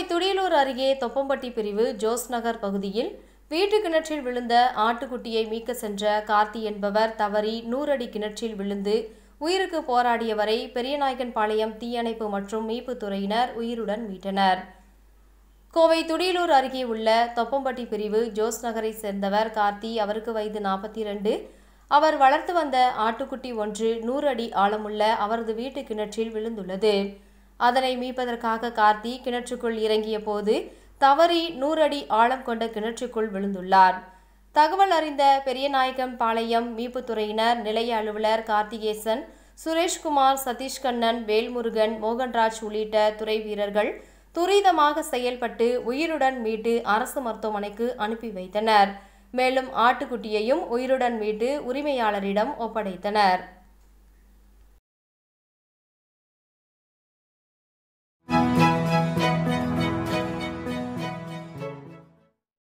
கோவை துடியலூர் அருகே தொப்பம்பட்டி பிரிவு ஜோஸ் நகர் பகுதியில் வீட்டு கிணற்றில் விழுந்த ஆட்டுக்குட்டியை மீட்க சென்ற கார்த்தி என்பவர் தவறி நூறடி கிணற்றில் விழுந்து உயிருக்கு போராடியவரை பெரியநாயக்கன்பாளையம் தீயணைப்பு மற்றும் மீட்புத் துறையினர் உயிருடன் மீட்டனர் கோவை துடியலூர் அருகே உள்ள தொப்பம்பட்டி பிரிவு ஜோஸ் நகரை சேர்ந்தவர் கார்த்தி அவருக்கு வயது நாற்பத்தி இரண்டு அவர் வளர்த்து வந்த ஆட்டுக்குட்டி ஒன்று நூறு அடி ஆழமுள்ள அவரது வீட்டு கிணற்றில் விழுந்துள்ளது அதனை மீட்பதற்காக கார்த்தி கிணற்றுக்குள் இறங்கிய போது தவறி நூறு அடி ஆழம் கொண்ட கிணற்றுக்குள் விழுந்துள்ளார் தகவல் அறிந்த பெரியநாயக்கம் பாளையம் மீட்புத்துறையினர் நிலைய அலுவலர் கார்த்திகேசன் சுரேஷ்குமார் சதீஷ்கண்ணன் வேல்முருகன் மோகன்ராஜ் உள்ளிட்ட துறை வீரர்கள் துரிதமாக செயல்பட்டு உயிருடன் மீட்டு அரசு மருத்துவமனைக்கு அனுப்பி வைத்தனர் மேலும் ஆட்டுக்குட்டியையும் உயிருடன் மீட்டு உரிமையாளரிடம் ஒப்படைத்தனர்